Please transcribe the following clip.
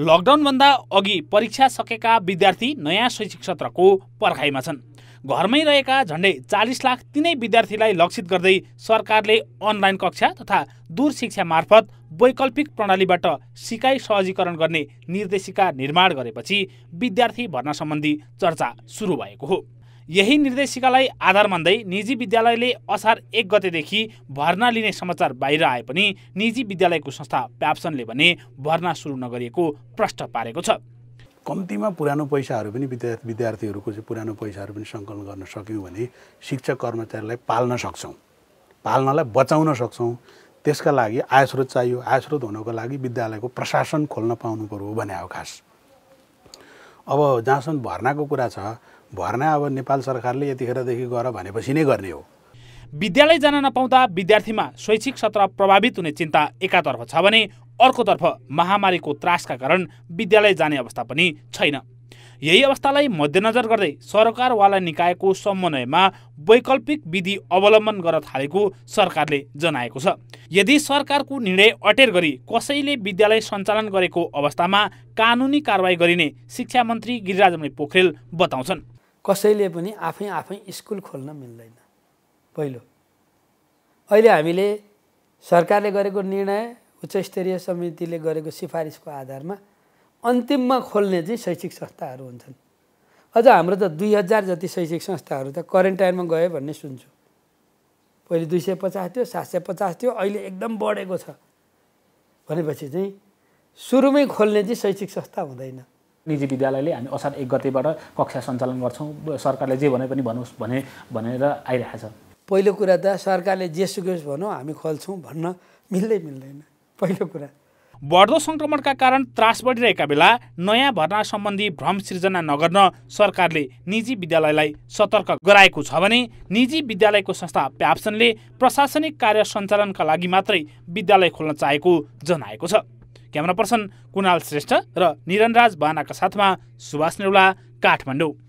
लकडाउनभन्दा अघि परीक्षा सकेका विद्यार्थी नयाँ शैक्षिक सत्रको पर्खाइमा छन् घरमै रहेका झन्डै चालिस लाख तिनै विद्यार्थीलाई लक्षित गर्दै सरकारले अनलाइन कक्षा तथा दूर शिक्षा मार्फत वैकल्पिक प्रणालीबाट सिकाइ सहजीकरण गर्ने निर्देशिका निर्माण गरेपछि विद्यार्थी भर्ना सम्बन्धी चर्चा सुरु भएको हो यही निर्देशिकालाई आधार मान्दै निजी विद्यालयले असार एक गतेदेखि भर्ना लिने समाचार बाहिर आए पनि निजी विद्यालयको संस्था प्याप्सनले भने भर्ना सुरु नगरिएको प्रष्ट पारेको छ कम्तीमा पुरानो पैसाहरू पनि विद्यार्थी विद्यार्थीहरूको चाहिँ पुरानो पैसाहरू पनि सङ्कलन गर्न सक्यौँ भने शिक्षक कर्मचारीलाई पाल्न सक्छौँ पाल्नलाई बचाउन सक्छौँ त्यसका लागि आयस्रोत चाहियो आयस्रोत हुनको लागि विद्यालयको प्रशासन खोल्न पाउनु पऱ्यो भने हो खास अब जहाँसम्म भर्नाको कुरा छ भर्ना अब नेपाल सरकारले यतिखेरदेखि गर भनेपछि नै गर्ने हो विद्यालय जान नपाउँदा विद्यार्थीमा शैक्षिक सत्र प्रभावित हुने चिन्ता एकातर्फ छ भने अर्कोतर्फ महामारीको त्रासका कारण विद्यालय जाने अवस्था पनि छैन यही अवस्थालाई मध्यनजर गर्दै सरकारवाला निकायको समन्वयमा वैकल्पिक विधि अवलम्बन गर्न थालेको सरकारले जनाएको छ यदि सरकारको निर्णय अटेर गरी कसैले विद्यालय सञ्चालन गरेको अवस्थामा कानुनी कारवाही गरिने शिक्षा मन्त्री गिरिराजमणि पोखरेल बताउँछन् कसैले पनि आफै आफै स्कुल खोल्न मिल्दैन पहिलो अहिले हामीले सरकारले गरेको निर्णय उच्चस्तरीय समितिले गरेको सिफारिसको आधारमा अन्तिममा खोल्ने चाहिँ शैक्षिक संस्थाहरू हुन्छन् अझ हाम्रो त दुई हजार जति शैक्षिक संस्थाहरू त क्वारेन्टाइनमा गयो भन्ने सुन्छु पहिले दुई सय पचास थियो सात सय पचास थियो अहिले एकदम बढेको छ भनेपछि चाहिँ सुरुमै खोल्ने चाहिँ शैक्षिक संस्था हुँदैन निजी विद्यालयले हामी असार एक गतेबाट कक्षा सञ्चालन गर्छौँ सरकारले जे भने पनि भनोस् भने भनेर आइरहेछ पहिलो कुरा त सरकारले जे सुकोस् भनौँ हामी खोल्छौँ भन्न मिल्दै मिल्दैन पहिलो कुरा बढ्दो सङ्क्रमणका कारण त्रास बढिरहेका बेला नयाँ भर्ना सम्बन्धी भ्रम सिर्जना नगर्न सरकारले निजी विद्यालयलाई सतर्क गराएको छ भने निजी विद्यालयको संस्था प्याप्सनले प्रशासनिक कार्य सञ्चालनका लागि मात्रै विद्यालय खोल्न चाहेको जनाएको छ क्यामेरा पर्सन कुणाल श्रेष्ठ र निरनराज बानाका साथमा सुभाष नेउला काठमाडौँ